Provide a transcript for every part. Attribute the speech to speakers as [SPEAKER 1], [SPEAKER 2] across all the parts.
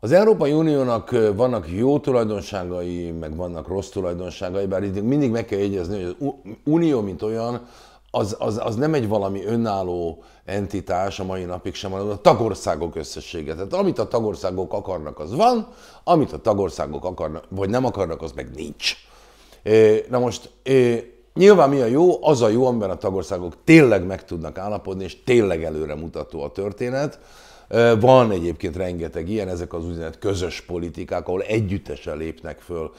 [SPEAKER 1] Az Európai Uniónak vannak jó tulajdonságai, meg vannak rossz tulajdonságai, bár itt mindig meg kell jegyezni, hogy az Unió, mint olyan, az, az, az nem egy valami önálló entitás a mai napig sem, hanem a tagországok összessége. Tehát amit a tagországok akarnak, az van, amit a tagországok akarnak, vagy nem akarnak, az meg nincs. Na most Nyilván mi a jó? Az a jó, amiben a tagországok tényleg meg tudnak állapodni, és tényleg előre mutató a történet. Van egyébként rengeteg ilyen, ezek az úgynevezett közös politikák, ahol együttesen lépnek föl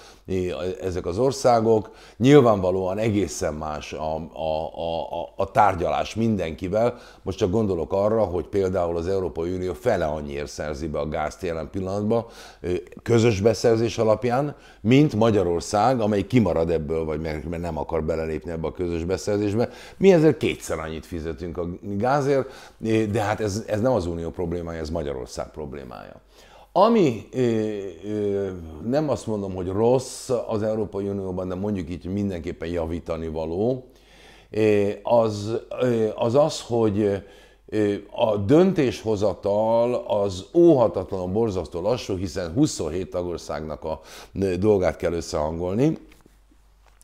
[SPEAKER 1] ezek az országok. Nyilvánvalóan egészen más a, a, a, a tárgyalás mindenkivel. Most csak gondolok arra, hogy például az Európai Unió fele annyiért szerzi be a gázt jelen pillanatban közös beszerzés alapján, mint Magyarország, amely kimarad ebből, vagy mert nem akar belelépni ebbe a közös beszerzésbe. Mi ezért kétszer annyit fizetünk a gázért, de hát ez, ez nem az unió probléma problémája, ez Magyarország problémája. Ami nem azt mondom, hogy rossz az Európai Unióban, de mondjuk így mindenképpen javítani való, az az, az hogy a döntéshozatal az óhatatlanul borzasztó lassú, hiszen 27 tagországnak a dolgát kell összehangolni,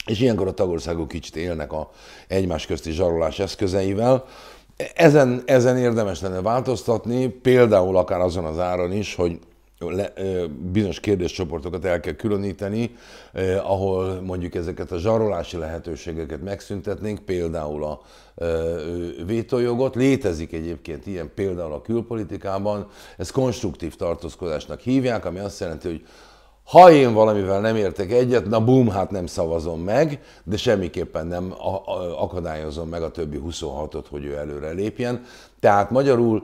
[SPEAKER 1] és ilyenkor a tagországok kicsit élnek a egymás közti zsarolás eszközeivel. Ezen, ezen érdemes lenne változtatni, például akár azon az áron is, hogy le, bizonyos kérdéscsoportokat el kell különíteni, eh, ahol mondjuk ezeket a zsarolási lehetőségeket megszüntetnénk, például a eh, vétójogot. Létezik egyébként ilyen például a külpolitikában, ezt konstruktív tartózkodásnak hívják, ami azt jelenti, hogy ha én valamivel nem értek egyet, na bum, hát nem szavazom meg, de semmiképpen nem akadályozom meg a többi 26-ot, hogy ő előre lépjen. Tehát magyarul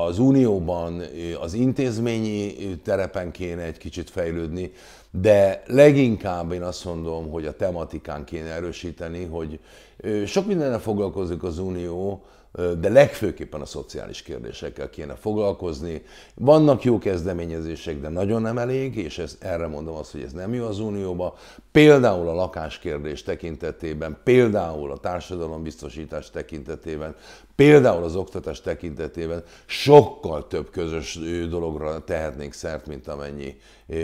[SPEAKER 1] az Unióban az intézményi terepen kéne egy kicsit fejlődni, de leginkább én azt mondom, hogy a tematikán kéne erősíteni, hogy sok mindenre foglalkozik az Unió, de legfőképpen a szociális kérdésekkel kéne foglalkozni. Vannak jó kezdeményezések, de nagyon nem elég, és ez, erre mondom azt, hogy ez nem jó az Unióba. Például a lakáskérdés tekintetében, például a társadalombiztosítás tekintetében, például az oktatás tekintetében sokkal több közös dologra tehetnénk szert, mint amennyi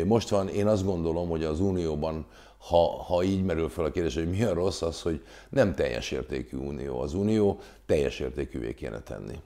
[SPEAKER 1] most van. Én azt gondolom, hogy az Unióban, ha, ha így merül fel a kérdés, hogy mi a rossz, az, hogy nem teljes értékű Unió. Az Unió teljes értékűvé kéne tenni.